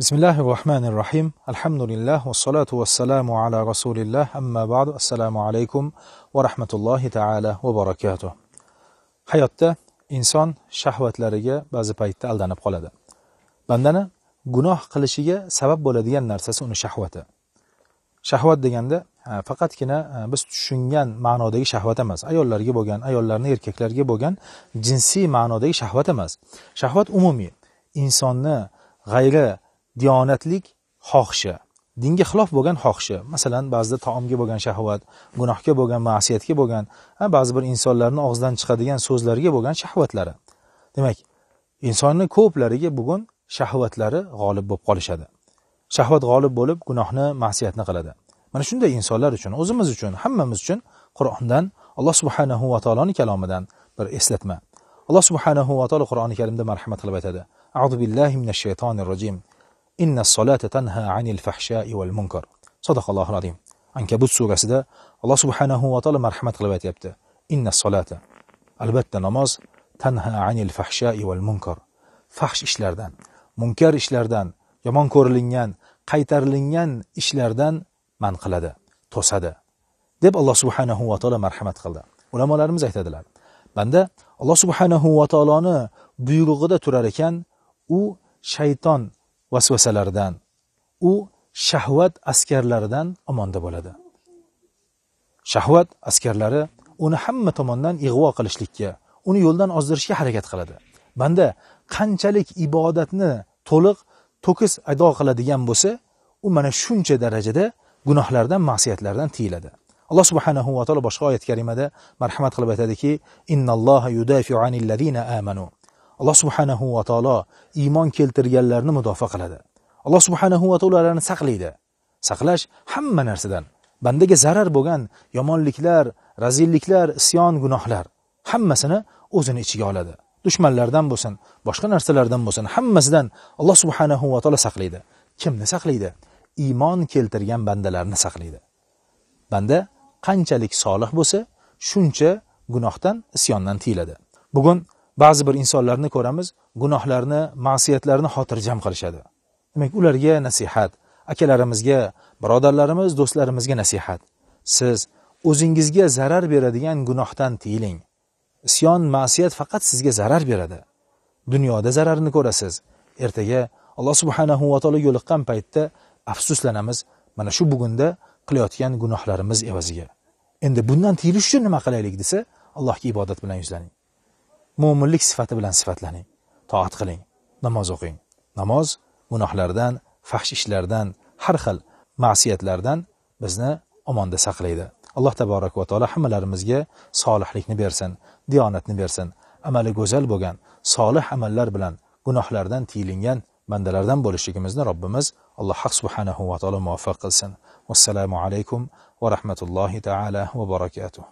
bismillahi Alhamdulillah va salatu va salamu ala rasulilloh Amma ba'du. Assalomu alaykum va rahmatullohi taala va barakatuh. Hayotda inson shahvatlariga ba'zi paytda aldanib qoladi. Bandani gunoh qilishiga sabab bo'ladigan narsasi uni shahvati. Shahvat deganda faqatgina biz tushungan ma'nodagi shahvat emas, ayollarga bo'lgan, ayollarni erkaklarga bo'lgan jinsiy ma'nodagi shahvat emas. Shahvat umumiy insonni g'ayri diyonatlik xohishi dinga xilof bo'lgan xohishi masalan ba'zida taomga bo'lgan shahvat gunohga bo'lgan ma'siyatga bo'lgan ba'zi bir insonlarni og'zidan chiqadigan so'zlarga bo'lgan shahvatlari demak insonni ko'plariga bugun shahvatlari g'olib bo'lib qolishadi shahvat g'olib bo'lib gunohni ma'siyatni qiladi mana shunday insonlar uchun o'zimiz uchun hammamiz uchun qur'ondan alloh subhanahu va taoloni kalomidan bir eslatma alloh subhanahu va taolo qur'oni karimda marhamat qilib aytadi a'udu billahi minash shaytonir rojim inna solata sadaqallohu azim ankabut surasida alloh subhanahu va taolo marhamat qilib aytyapti inna solata albatta namoz tanha anil fahshai val munkar fahsh ishlardan munkar ishlardan yomon ko'rilingan qaytarilingan ishlardan man qiladi to'sadi deb alloh subhanahu va taolo marhamat qildi ulamolarimiz aytadilar banda alloh subhanahu va taoloni buyrug'ida turar ekan u shayton vasvasalardan u shahvat askarlaridan omonda bo'ladi shahvat askarlari uni hamma tomondan ig'vo qilishlikka uni yo'ldan ozdirishga harakat qiladi banda qanchalik ibodatni to'liq to'kis ado qiladigan bo'lsa u mana shuncha darajada gunohlardan ma'siyatlardan tiyiladi alloh subhanahu va taolo boshqa oyat karimada marhamat qilib aytadiki innalloha yudafiu anil ladina amanu alloh subhanahu va taolo iymon keltirganlarni mudofaa qiladi alloh subhanahu va taolo ularni saqlaydi saqlash hamma narsadan bandaga zarar bo'lgan yomonliklar razilliklar isyon gunohlar hammasini o'zini ichiga oladi dushmanlardan bo'lsin boshqa narsalardan bo'lsin hammasidan alloh subhanahu va taolo saqlaydi kimni saqlaydi iymon keltirgan bandalarni saqlaydi banda qanchalik solih bo'lsa shuncha gunohdan isyondan tiyiladi bugun ba'zi bir insonlarni ko'ramiz gunohlarni ma'siyatlarni xotirjam qilishadi demak ularga nasihat akalarimizga birodarlarimiz do'stlarimizga nasihat siz o'zingizga zarar beradigan gunohdan tiyiling isyon ma'siyat faqat sizga zarar beradi dunyoda zararni ko'rasiz ertaga alloh subhanahu va taolo yo'liqqan paytda afsuslanamiz mana shu bugunda qilayotgan gunohlarimiz evaziga endi bundan tiyilish uchun nima qilaylik desa allohga ibodat bilan yuzlaning mo'minlik sifati bilan sifatlaning toat qiling namoz o'qing namoz gunohlardan fahsh ishlardan har xil ma'siyatlardan bizni omonda saqlaydi alloh taborak va taolo hammalarimizga solihlikni bersin diyonatni bersin amali go'zal bo'lgan solih amallar bilan gunohlardan tiyilingan bandalardan bo'lishligimizni robbimiz alloh haq subhanahu va taolo muvaffaq qilsin vassalomu alaykum va rahmatullohi taala va barakatuh